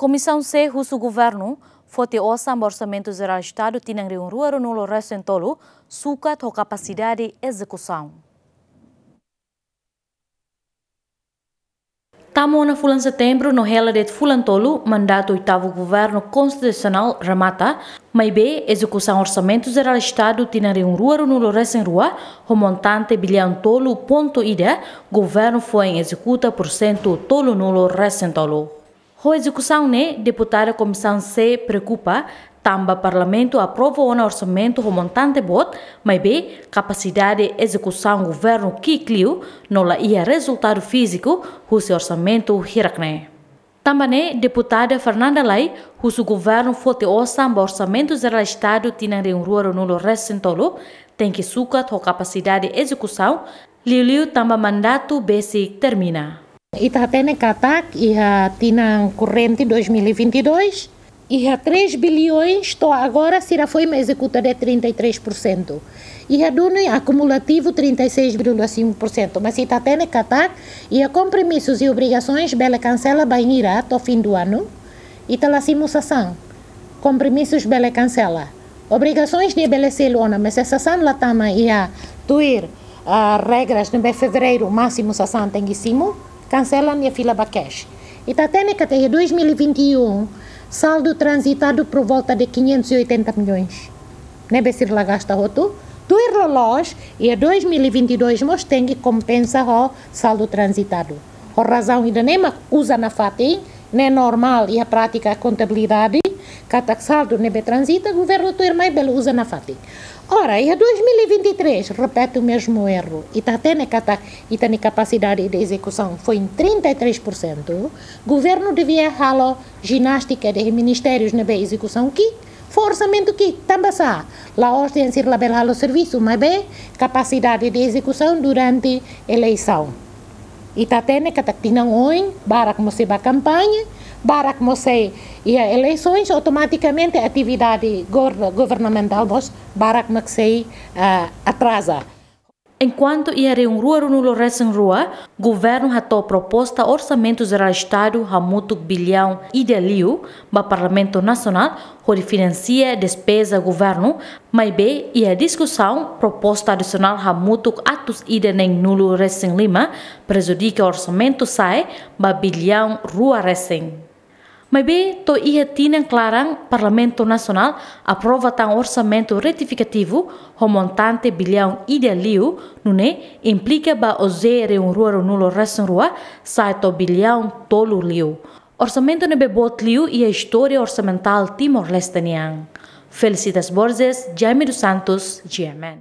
Comissão C russo governo foi o orçamento geral Estado tinang riunruaro nulo recentolo sucat to capacidade execução. Tamo na fulan setembro no hela de fulan tolo mandato oitavo governo constitucional remata, mas be execução orçamento geral Estado tinang riunruaro nulo recent rua, o montante bilhão tolo ponto ida, governo foi em executa por cento tolo nulo recentolo. Ho execução né, deputada comissão se preocupa, tamba parlamento aprova o orçamento com montante bot, mas bem, capacidade de execução governo que clio, nola ia resultado físico, o seu orçamento hirakne. Também né? deputada Fernanda Lai, o governo fote o orçamento geral Estado tina de um ruaro nulo recentolo, tem que suca com capacidade de execução, liu liu tamba mandato basic termina. Itatene Catar e a Tina Corrente 2022 e a 3 bilhões, estou agora, será foi uma de 33%. E a Dune acumulativo 36,5%. Mas Itatene Catar e a compromissos e obrigações, Bela cancela Bainira até o fim do ano. E Sassan, compromissos Bela cancela. Obrigações de estabelecer ona, mas essa lá latama e a tuir a ah, regras de fevereiro, máximo Sassan tem que cima cancela a minha fila Bacash. Itatene KTR 2021, saldo transitado por volta de 580 milhões. Nebe né, Sirla gasta roto. Tu e relógio, e 2022 nós tem que compensar o saldo transitado. A razão ainda nem usa na FATI, nem né, normal e a prática a contabilidade, ca taxado nebe transita, governo tu irmã é belo usa na fati. Ora, é e a 2023 repete o mesmo erro e está cata, e tem tá capacidade de execução foi em 33%, governo devia halo ginástica de ministérios na execução que forçamento que também há. La ordem lá bela o serviço, mas bem capacidade de execução durante eleição. E está tendo que tinha um para como se vai campanha, Barack que e e eleições, automaticamente a atividade governamental dos Barack que uh, atrasa. Enquanto ia um rua no recém rua, governo ratou proposta orçamento geral estado hamuto bilhão idealiu ba parlamento nacional hori financia despesa governo, mas e a discussão proposta adicional hamuto atos ide nem nulo recém lima prejudica orçamento sai ba bilhão rua recém. Mas bem, to irretina claro, Parlamento Nacional aprova tan orçamento retificativo montante bilhão idealiu, nune implica ba oze reunruaro nulo rua, sai to bilhão tolo liu. Orçamento ne bebot liu e a história orçamental Timor-Leste Felicitas Borges, Jaime dos Santos, GMN.